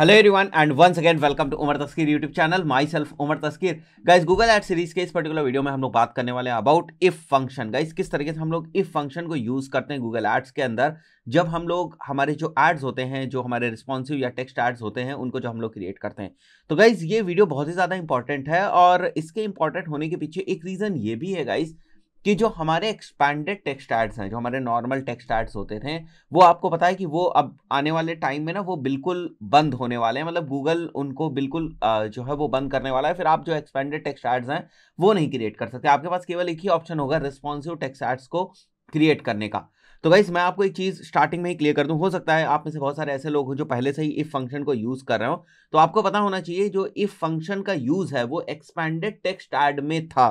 Hello everyone and once again welcome to Umar Taskeer YouTube channel my self Umar Taskeer guys Google ad series के इस particular video में हम लोग बात करने वाले हैं अबाउट इफ फंक्शन गाइस किस तरीके से हम लोग इफ फंक्शन को यूज़ करते हैं गूगल एड्स के अंदर जब हम लोग हमारे जो एड्स होते हैं जो हमारे रिस्पॉन्सिव या टेक्स्ट एड्स होते हैं उनको जो हम लोग क्रिएट करते हैं तो गाइज़ ये वीडियो बहुत ही ज़्यादा इंपॉर्टेंट है और इसके इंपॉर्टेंट होने के पीछे एक रीज़न ये भी है गाइज़ कि जो हमारे एक्सपैंडेड टेक्स्ट एड्स हैं जो हमारे नॉर्मल टेक्स्ट एड्स होते थे वो आपको पता है कि वो अब आने वाले टाइम में ना वो बिल्कुल बंद होने वाले हैं मतलब गूगल उनको बिल्कुल जो है वो बंद करने वाला है फिर आप जो एक्सपैंडेड टेक्स्ट एड्स हैं वो नहीं क्रिएट कर सकते आपके पास केवल एक ही ऑप्शन होगा रिस्पॉन्सिव टेक्स्ट एड्स को क्रिएट करने का तो भाई मैं आपको एक चीज़ स्टार्टिंग में ही क्लियर कर दूं हो सकता है आप में से बहुत सारे ऐसे लोग हो जो पहले से ही इफ़ फंक्शन को यूज़ कर रहे हो तो आपको पता होना चाहिए जो इफ़ फंक्शन का यूज़ है वो एक्सपैंडेड टेक्स्ट एड में था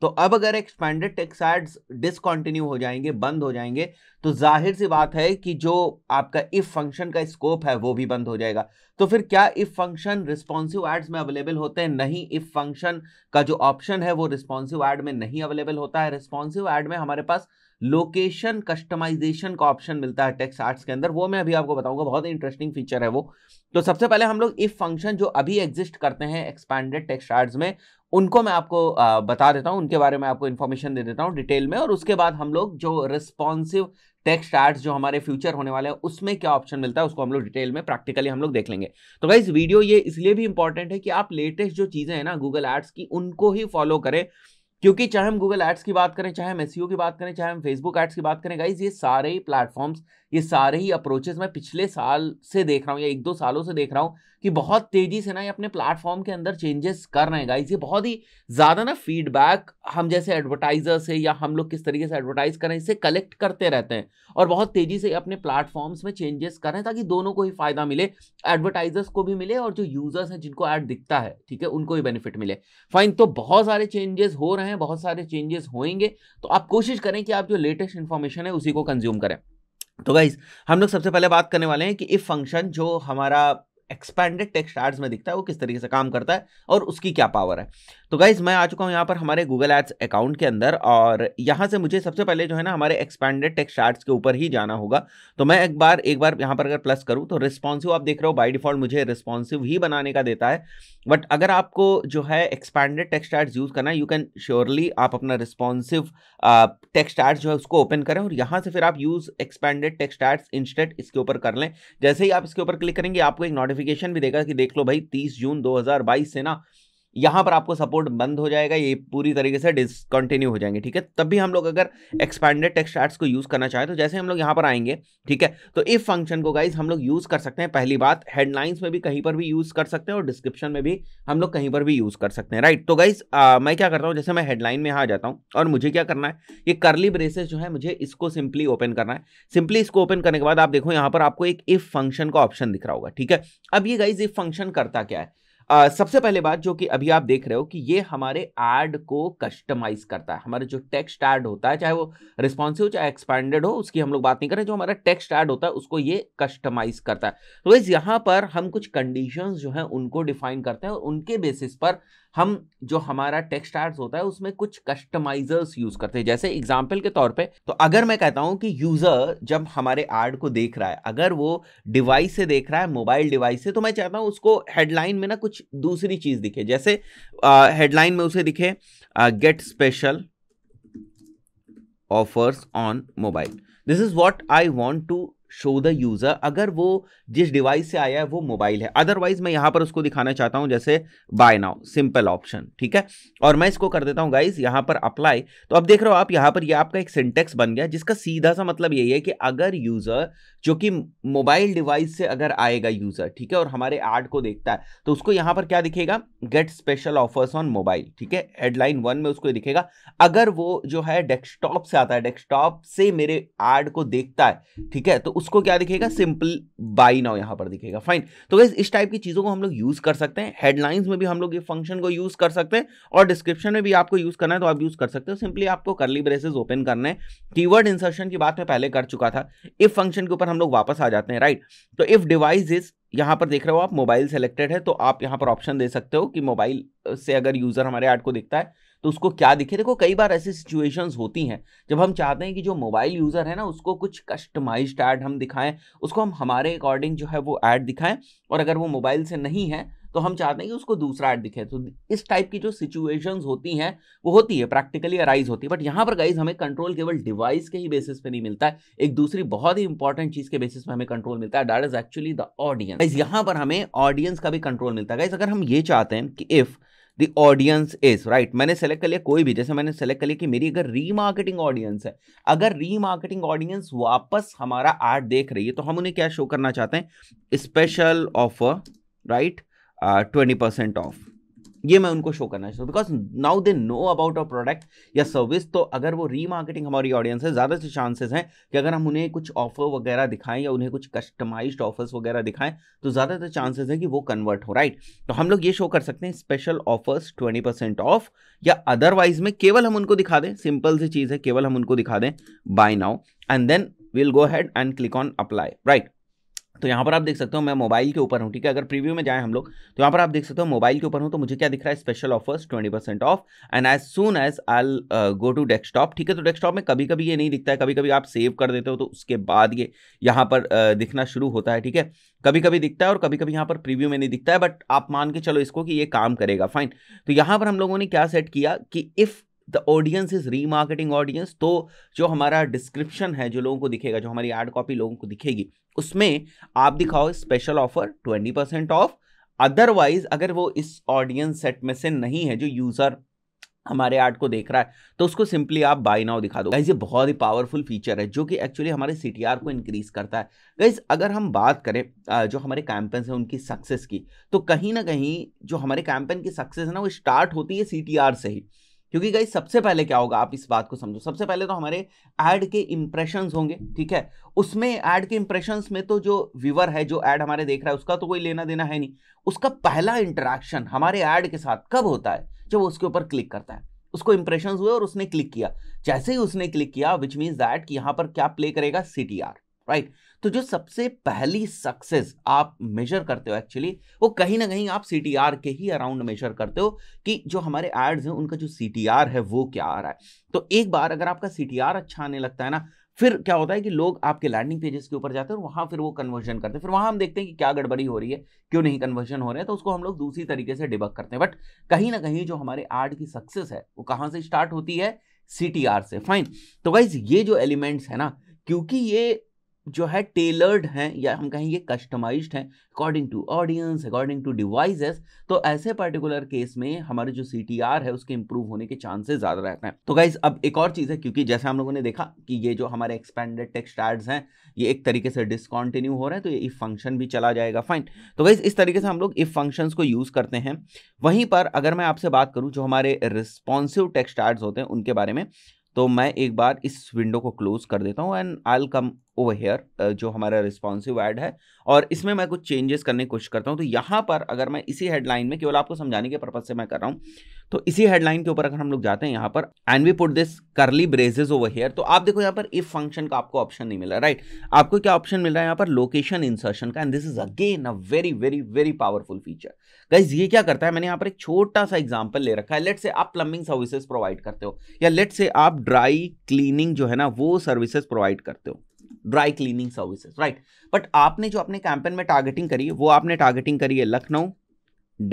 तो अब अगर एक्सपेंडेड टैक्स डिसकॉन्टिन्यू हो जाएंगे बंद हो जाएंगे तो जाहिर सी बात है कि जो आपका इफ फंक्शन का स्कोप है वो भी बंद हो जाएगा तो फिर क्या इफ फंक्शन रिस्पॉन्सिव एड्स में अवेलेबल होते हैं नहीं इफ फंक्शन का जो ऑप्शन है वो रिस्पॉन्सिव एड में नहीं अवेलेबल होता है रिस्पॉन्सिव एड में हमारे पास लोकेशन कस्टमाइजेशन का ऑप्शन मिलता है टेक्स आर्ट्स के अंदर वो मैं अभी आपको बताऊंगा बहुत इंटरेस्टिंग फीचर है वो तो सबसे पहले हम लोग इफ फंक्शन जो अभी एग्जिस्ट करते हैं एक्सपैंडेड टेक्स आर्ट्स में उनको मैं आपको बता देता हूँ उनके बारे में आपको इन्फॉर्मेशन दे देता हूँ डिटेल में और उसके बाद हम लोग जो रिस्पॉन्सिव टेक्स्ट आर्ट्स जो हमारे फ्यूचर होने वाले हैं उसमें क्या ऑप्शन मिलता है उसको हम लोग डिटेल में प्रैक्टिकली हम लोग देख लेंगे तो गाइज वीडियो ये इसलिए भी इंपॉर्टेंट है कि आप लेटेस्ट जो चीज़ें हैं ना गूगल एड्स की उनको ही फॉलो करें क्योंकि चाहे हम गूगल एड्स की बात करें चाहे हम एस e की बात करें चाहे हम फेसबुक एड्स की बात करें गाइज ये सारे ही प्लेटफॉर्म्स ये सारे ही अप्रोचेस मैं पिछले साल से देख रहा हूँ या एक दो सालों से देख रहा हूँ कि बहुत तेजी से ना ये अपने प्लेटफॉर्म के अंदर चेंजेस कर रहे हैं गाइज ये बहुत ही ज़्यादा ना फीडबैक हम जैसे एडवर्टाइजर से या हम लोग किस तरीके से एडवर्टाइज करें इसे कलेक्ट करते रहते हैं और बहुत तेज़ी से अपने प्लेटफॉर्म्स में चेंजेस कर रहे हैं ताकि दोनों को ही फ़ायदा मिले एडवर्टाइजर्स को भी मिले और जो यूज़र्स हैं जिनको ऐड दिखता है ठीक है उनको भी बेनिफिट मिले फाइन तो बहुत सारे चेंजेस हो रहे हैं बहुत सारे चेंजेस होंगे तो आप कोशिश करें कि आप जो लेटेस्ट इन्फॉर्मेशन है उसी को कंज्यूम करें तो गाइज हम लोग सबसे पहले बात करने वाले हैं कि इफ़ फंक्शन जो हमारा एक्सपैंडेड टेक्स्ट एड्स में दिखता है वो किस तरीके से काम करता है और उसकी क्या पावर है तो गाइज मैं आ चुका हूँ यहाँ पर हमारे गूगल एड्स अकाउंट के अंदर और यहाँ से मुझे सबसे पहले जो है ना हमारे एक्सपैंडेड एड्स के ऊपर ही जाना होगा तो मैं एक बार एक बार यहाँ पर अगर प्लस करूँ तो रिस्पॉन्सिव आप देख रहे हो बाई डिफॉल्ट मुझे रिस्पॉन्सिव ही बनाने का देता है बट अगर आपको जो है एक्सपैंडेड टेक्स्ट एड्स यूज़ करना है यू कैन श्योरली आप अपना रिस्पॉन्सिव टेक्स्ट एड्स जो है उसको ओपन करें और यहाँ से फिर आप use expanded text ads instant इसके ऊपर कर लें जैसे ही आप इसके ऊपर क्लिक करेंगे आपको एक नोटिफिक नोटिफिकेशन भी देगा कि देख लो भाई 30 जून 2022 से ना यहां पर आपको सपोर्ट बंद हो जाएगा ये पूरी तरीके से डिसकंटिन्यू हो जाएंगे ठीक है तब भी हम लोग अगर एक्सपैंडेड टेक्स्ट चार्ट्स को यूज़ करना चाहें तो जैसे हम लोग यहां पर आएंगे ठीक है तो इफ़ फंक्शन को गाइज हम लोग यूज़ कर सकते हैं पहली बात हेडलाइंस में भी कहीं पर भी यूज़ कर सकते हैं और डिस्क्रिप्शन में भी हम लोग कहीं पर भी यूज़ कर सकते हैं राइट तो गाइज मैं क्या करता हूँ जैसे मैं हेडलाइन में यहाँ आ जाता हूँ और मुझे क्या करना है ये करली ब्रेसेस जो है मुझे इसको सिंपली ओपन करना है सिंपली इसको ओपन करने के बाद आप देखो यहाँ पर आपको एक इफ़ फंक्शन का ऑप्शन दिख रहा होगा ठीक है अब ये गाइज इफ़ फंक्शन करता क्या है आ, सबसे पहले बात जो कि अभी आप देख रहे हो कि ये हमारे एड को कस्टमाइज करता है हमारे जो टेक्स्ट एड होता है चाहे वो रिस्पॉन्सिव चाहे एक्सपैंडेड हो उसकी हम लोग बात नहीं कर रहे जो हमारा टेक्स्ट एड होता है उसको ये कस्टमाइज करता है तो इस यहाँ पर हम कुछ कंडीशंस जो हैं उनको डिफाइन करते हैं और उनके बेसिस पर हम जो हमारा टेक्स्ट आर्ट होता है उसमें कुछ कस्टमाइजर्स यूज करते हैं जैसे एग्जाम्पल के तौर पे तो अगर मैं कहता हूँ कि यूजर जब हमारे आर्ट को देख रहा है अगर वो डिवाइस से देख रहा है मोबाइल डिवाइस से तो मैं चाहता हूँ उसको हेडलाइन में ना कुछ दूसरी चीज दिखे जैसे हेडलाइन में उसे दिखे get special offers on mobile this is what I want to show the user अगर वो जिस डिवाइस से आया है वो मोबाइल है अदरवाइज मैं यहां पर उसको दिखाना चाहता हूं जैसे बाय नाउ सिंपल ऑप्शन ठीक है और मैं इसको कर देता हूं गाइज यहां पर अप्लाई तो अब देख रहे हो आप यहां पर ये यह आपका एक सिंटेक्स बन गया जिसका सीधा सा मतलब यही है कि अगर यूज़र जो कि मोबाइल डिवाइस से अगर आएगा यूज़र ठीक है और हमारे एड को देखता है तो उसको यहां पर क्या दिखेगा get special offers on mobile ठीक है हेडलाइन वन में उसको दिखेगा अगर वो जो है डेस्कटॉप से आता है डेस्कटॉप से मेरे एड को देखता है ठीक है तो उसको क्या दिखेगा सिंपल बाई नाउ यहां पर दिखेगा फाइन तो गैस इस टाइप की चीज़ों को हम लोग यूज़ कर सकते हैं हेडलाइंस में भी हम लोग ये फंक्शन को यूज़ कर सकते हैं और डिस्क्रिप्शन में भी आपको यूज़ करना है तो आप यूज़ कर सकते हो सिंपली आपको करली ब्रेसेज ओपन करना है कीवर्ड इंसर्शन की बात मैं पहले कर चुका था इफ फंक्शन के ऊपर हम लोग वापस आ जाते हैं राइट तो इफ डिवाइस इज यहाँ पर देख रहे हो आप मोबाइल सेलेक्टेड है तो आप यहाँ पर ऑप्शन दे सकते हो कि मोबाइल से अगर यूज़र हमारे ऐड को देखता है तो उसको क्या दिखे देखो कई बार ऐसी सिचुएशंस होती हैं जब हम चाहते हैं कि जो मोबाइल यूज़र है ना उसको कुछ कस्टमाइज्ड ऐड हम दिखाएं उसको हम हमारे अकॉर्डिंग जो है वो ऐड दिखाएं और अगर वो मोबाइल से नहीं है तो हम चाहते हैं कि उसको दूसरा ऐड दिखे तो इस टाइप की जो सिचुएशंस होती हैं वो होती है प्रैक्टिकली अराइज होती है बट यहाँ पर गाइज हमें कंट्रोल केवल डिवाइस के ही बेसिस पे नहीं मिलता है एक दूसरी बहुत ही इंपॉर्टेंट चीज़ के बेसिस पे हमें कंट्रोल मिलता है that is actually the audience guys यहाँ पर हमें ऑडियंस का भी कंट्रोल मिलता है गाइज अगर हम ये चाहते हैं कि if the audience is right मैंने सेलेक्ट कर लिया कोई भी जैसे मैंने सेलेक्ट कर लिया कि मेरी अगर रीमार्केटिंग ऑडियंस है अगर रीमार्केटिंग ऑडियंस वापस हमारा आर्ट देख रही है तो हम उन्हें क्या शो करना चाहते हैं special offer right twenty percent off ये मैं उनको शो करना चाहता हूँ because now they know about a product या सर्विस तो अगर वो रीमार्केटिंग हमारी ऑडियंस है ज़्यादा से चांसेस हैं कि अगर हम उन्हें कुछ ऑफर वगैरह दिखाएं या उन्हें कुछ कस्टमाइज ऑफर्स वगैरह दिखाएं तो ज़्यादातर चांसेस हैं कि वो कन्वर्ट हो राइट तो हम लोग ये शो कर सकते हैं special offers twenty percent off या अदरवाइज में केवल हम उनको दिखा दें सिंपल सी चीज़ है केवल हम उनको दिखा दें buy now and then will go head and click on apply right तो यहाँ पर आप देख सकते हो मैं मोबाइल के ऊपर हूँ ठीक है अगर प्रीव्यू में जाएं हम लोग तो यहाँ पर आप देख सकते हो मोबाइल के ऊपर हूँ तो मुझे क्या दिख रहा है special offers twenty percent off and as soon as I go to desktop ठीक है तो डेस्कटॉप में कभी कभी ये नहीं दिखता है कभी कभी आप सेव कर देते हो तो उसके बाद ये यहाँ पर uh, दिखना शुरू होता है ठीक है कभी कभी दिखता है और कभी कभी यहाँ पर प्रीव्यू में नहीं दिखता है बट आप मान के चलो इसको कि ये काम करेगा फाइन तो यहाँ पर हम लोगों ने क्या सेट किया कि if the audience is remarketing audience तो जो हमारा डिस्क्रिप्शन है जो लोगों को दिखेगा जो हमारी एड कॉपी लोगों को दिखेगी उसमें आप दिखाओ special offer twenty percent off otherwise अगर वो इस ऑडियंस सेट में से नहीं है जो यूज़र हमारे आर्ट को देख रहा है तो उसको सिंपली आप बाय नाउ दिखा दो गाइज ये बहुत ही पावरफुल फीचर है जो कि एक्चुअली हमारे सी को इंक्रीज करता है गाइज अगर हम बात करें जो हमारे कैंपेन्स हैं उनकी सक्सेस की तो कहीं ना कहीं जो हमारे कैंपेन की सक्सेस है ना वो स्टार्ट होती है सी से ही क्योंकि गाइस सबसे पहले क्या होगा आप इस बात को समझो सबसे पहले तो हमारे ऐड के इंप्रेशन होंगे ठीक है उसमें ऐड के इंप्रेशन में तो जो व्यूवर है जो ऐड हमारे देख रहा है उसका तो कोई लेना देना है नहीं उसका पहला इंटरेक्शन हमारे ऐड के साथ कब होता है जब उसके ऊपर क्लिक करता है उसको इंप्रेशन हुए और उसने क्लिक किया जैसे ही उसने क्लिक किया विच मीन्स दैट कि यहाँ पर क्या प्ले करेगा सी राइट right? तो जो सबसे पहली सक्सेस आप मेजर करते हो एक्चुअली वो कहीं ना कहीं आप सी के ही अराउंड मेजर करते हो कि जो हमारे एड्स हैं उनका जो सी है वो क्या आ रहा है तो एक बार अगर आपका सी अच्छा आने लगता है ना फिर क्या होता है कि लोग आपके लैंडिंग पेजेस के ऊपर जाते हैं और वहाँ फिर वो कन्वर्जन करते हैं फिर वहाँ हम देखते हैं कि क्या गड़बड़ी हो रही है क्यों नहीं कन्वर्जन हो रहे हैं तो उसको हम लोग दूसरी तरीके से डिबक करते हैं बट कहीं ना कहीं जो हमारे आर्ट की सक्सेस है वो कहाँ से स्टार्ट होती है सी से फाइन तो वाइज ये जो एलिमेंट्स है ना क्योंकि ये जो है टेलर्ड हैं या हम कहेंगे कस्टमाइज्ड हैं according to audience according to devices तो ऐसे पर्टिकुलर केस में हमारे जो सी है उसके इंप्रूव होने के चांसेस ज़्यादा रहते हैं तो गाइज अब एक और चीज़ है क्योंकि जैसे हम लोगों ने देखा कि ये जो हमारे एक्सपेंडेड टेक्स्ट एड्स हैं ये एक तरीके से डिसकॉन्टिन्यू हो रहे हैं तो ये इफ फंक्शन भी चला जाएगा फाइन तो गाइज इस तरीके से हम लोग इफ फंक्शन को यूज़ करते हैं वहीं पर अगर मैं आपसे बात करूँ जो हमारे रिस्पॉन्सिव टेक्स्ट एड्स होते हैं उनके बारे में तो मैं एक बार इस विंडो को क्लोज कर देता हूँ and I come over here जो हमारा रिस्पॉन्सिव एड है और इसमें मैं कुछ चेंजेस करने की कोशिश करता हूँ तो यहाँ पर अगर मैं इसी हेडलाइन में केवल आपको समझाने के पर्पज से मैं कर रहा हूँ तो इसी हेडलाइन के ऊपर अगर हम लोग जाते हैं यहाँ पर एंड वी पुट दिस करली ब्रेजेज ओवर हेयर तो आप देखो यहाँ पर इफ फंक्शन का आपको ऑप्शन नहीं मिला राइट आपको क्या ऑप्शन मिल रहा है यहाँ पर लोकेशन इंसर्शन का and this is again a very very very powerful feature guys ये क्या करता है मैंने यहाँ पर एक छोटा सा एग्जाम्पल ले रखा है लेट से आप प्लम्बिंग सर्विसेज प्रोवाइड करते हो या लेट से आप ड्राई क्लीनिंग जो है ना वो सर्विसेज प्रोवाइड करते हो dry cleaning services right but आपने जो अपने कैंपेन में टारगेटिंग करी है वो आपने टारगेटिंग करी है लखनऊ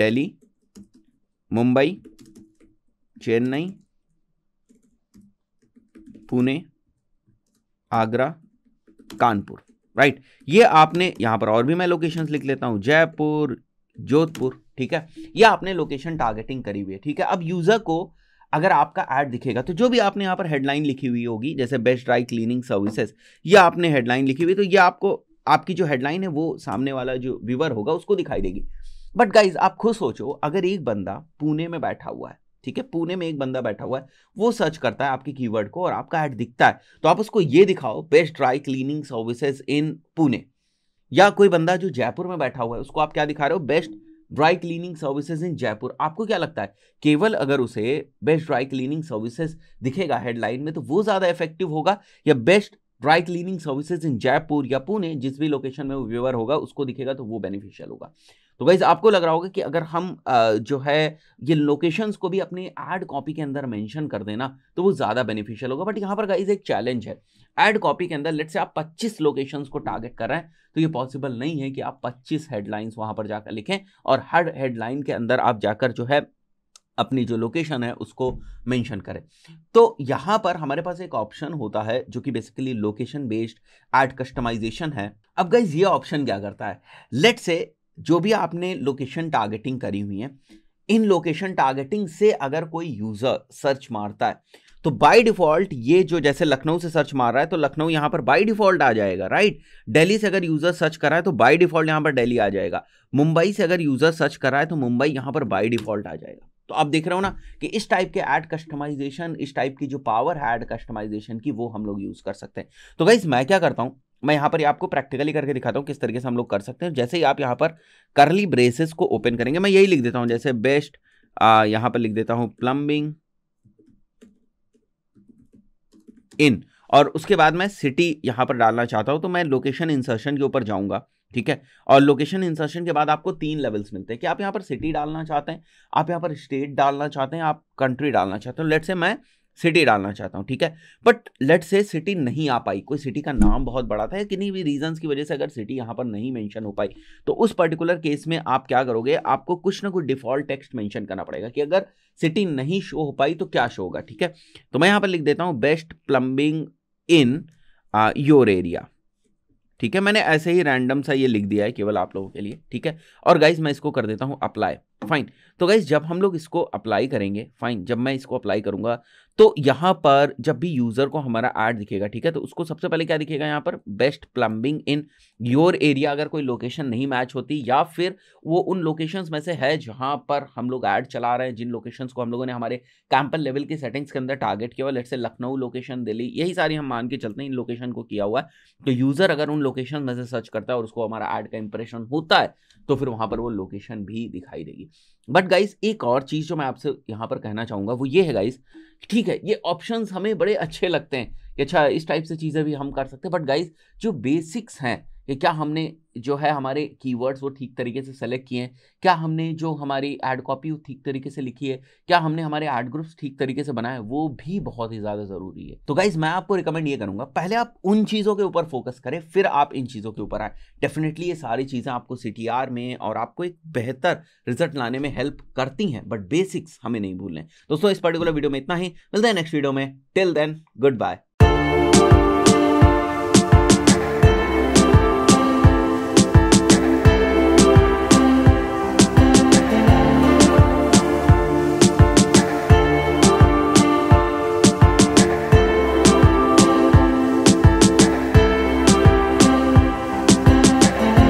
दिल्ली मुंबई चेन्नई पुणे आगरा कानपुर राइट ये आपने यहां पर और भी मैं लोकेशंस लिख लेता हूं जयपुर जोधपुर ठीक है ये आपने लोकेशन टारगेटिंग करी हुई है ठीक है अब यूज़र को अगर आपका ऐड दिखेगा तो जो भी आपने यहाँ पर हेडलाइन लिखी हुई होगी जैसे बेस्ट ड्राई क्लीनिंग सर्विसेज या आपने हेडलाइन लिखी हुई तो ये आपको आपकी जो हेडलाइन है वो सामने वाला जो व्यूवर होगा उसको दिखाई देगी बट गाइज आप खुद सोचो अगर एक बंदा पुणे में बैठा हुआ है ठीक है पुणे में एक बंदा बैठा हुआ है वो सर्च करता है आपके कीवर्ड को और आपका ऐड दिखता है तो आप उसको ये दिखाओ best dry cleaning services in Pune या कोई बंदा जो जयपुर में बैठा हुआ है उसको आप क्या दिखा रहे हो best dry cleaning services in Jaipur आपको क्या लगता है केवल अगर उसे बेस्ट ड्राई क्लीनिंग सर्विसेज दिखेगा हेडलाइन में तो वो ज़्यादा इफेक्टिव होगा या best dry cleaning services in Jaipur या पुणे जिस भी लोकेशन में वो व्यूअर होगा उसको दिखेगा तो वो बेनिफिशियल होगा तो गाइज आपको लग रहा होगा कि अगर हम जो है ये लोकेशंस को भी अपने एड कॉपी के अंदर मेंशन कर देना तो वो ज़्यादा बेनिफिशियल होगा बट यहाँ पर गाइज एक चैलेंज है एड कॉपी के अंदर लेट से आप 25 लोकेशंस को टारगेट कर रहे हैं तो ये पॉसिबल नहीं है कि आप 25 हेडलाइंस वहाँ पर जाकर लिखें और हर हेडलाइन के अंदर आप जाकर जो है अपनी जो लोकेशन है उसको मेंशन करें तो यहाँ पर हमारे पास एक ऑप्शन होता है जो कि basically location based ad customization है अब गाइज ये ऑप्शन क्या करता है लेट से जो भी आपने लोकेशन टारगेटिंग करी हुई है इन लोकेशन टारगेटिंग से अगर कोई यूज़र सर्च मारता है तो बाय डिफ़ॉल्ट ये जो जैसे लखनऊ से सर्च मार रहा है तो लखनऊ यहाँ पर बाय डिफ़ॉल्ट आ जाएगा राइट दिल्ली से अगर यूज़र सर्च कर रहा है तो बाय डिफ़ॉल्ट यहाँ पर दिल्ली आ जाएगा मुंबई से अगर यूज़र सर्च कर रहा है तो मुंबई यहां पर बाय डिफ़ॉल्ट आ जाएगा तो आप देख रहे हो ना कि इस टाइप के ऐड कस्टमाइजेशन इस टाइप की जो पावर है ऐड कस्टमाइजेशन की वो हम लोग यूज़ कर सकते हैं तो गाइज मैं क्या करता हूँ मैं यहाँ पर आपको प्रैक्टिकली करके दिखाता हूँ किस तरीके से हम लोग कर सकते हैं जैसे ही आप यहाँ पर करली ब्रेसेस को ओपन करेंगे मैं यही लिख देता हूँ जैसे बेस्ट यहाँ पर लिख देता हूँ प्लम्बिंग इन और उसके बाद मैं सिटी यहाँ पर डालना चाहता हूँ तो मैं लोकेशन इंसर्शन के ऊपर जाऊँगा ठीक है और लोकेशन इंसर्शन के बाद आपको तीन लेवल्स मिलते हैं कि आप यहाँ पर सिटी डालना चाहते हैं आप यहाँ पर स्टेट डालना चाहते हैं आप कंट्री डालना चाहते हो लेट से मैं सिटी डालना चाहता हूँ ठीक है बट लेट से सिटी नहीं आ पाई कोई सिटी का नाम बहुत बड़ा था किन्हीं भी रीजंस की वजह से अगर सिटी यहाँ पर नहीं मेंशन हो पाई तो उस पर्टिकुलर केस में आप क्या करोगे आपको कुछ ना कुछ डिफॉल्ट टेक्स्ट मेंशन करना पड़ेगा कि अगर सिटी नहीं शो हो पाई तो क्या शो होगा ठीक है तो मैं यहाँ पर लिख देता हूँ best plumbing in your area ठीक है मैंने ऐसे ही रैंडम सा ये लिख दिया है केवल आप लोगों के लिए ठीक है और गाइज मैं इसको कर देता हूँ अप्लाई फाइन तो गाइज जब हम लोग इसको अप्लाई करेंगे फाइन जब मैं इसको अप्लाई करूंगा तो यहाँ पर जब भी यूज़र को हमारा ऐड दिखेगा ठीक है तो उसको सबसे पहले क्या दिखेगा यहाँ पर best plumbing in your area अगर कोई लोकेशन नहीं मैच होती या फिर वो उन लोकेशंस में से है जहाँ पर हम लोग ऐड चला रहे हैं जिन लोकेशंस को हम लोगों ने हमारे कैंपल लेवल की सेटिंग्स के अंदर टारगेट किया हुआ लेट से लखनऊ लोकेशन दिल्ली यही सारी हम मान के चलते हैं इन लोकेशन को किया हुआ है तो यूज़र अगर उन लोकेशन में से सर्च करता है और उसको हमारा ऐड का इंप्रेशन होता है तो फिर वहाँ पर वो लोकेशन भी दिखाई देगी बट गाइस एक और चीज़ जो मैं आपसे यहाँ पर कहना चाहूँगा वो ये है गाइज़ ठीक है ये ऑप्शन हमें बड़े अच्छे लगते हैं अच्छा इस टाइप से चीज़ें भी हम कर सकते हैं बट गाइज जो बेसिक्स हैं कि क्या हमने जो है हमारे कीवर्ड्स वो ठीक तरीके से सेलेक्ट किए हैं क्या हमने जो हमारी एड कॉपी वो ठीक तरीके से लिखी है क्या हमने हमारे एड ग्रुप्स ठीक तरीके से बनाए वो भी बहुत ही ज़्यादा ज़रूरी है तो गाइज मैं आपको रिकमेंड ये करूँगा पहले आप उन चीज़ों के ऊपर फोकस करें फिर आप इन चीज़ों के ऊपर आए डेफिनेटली ये सारी चीज़ें आपको सी में और आपको एक बेहतर रिजल्ट लाने में हेल्प करती हैं बट बेसिक्स हमें नहीं भूलें दोस्तों इस पर्टिकुलर वीडियो में इतना ही मिलता है नेक्स्ट वीडियो में टिल देन गुड बाय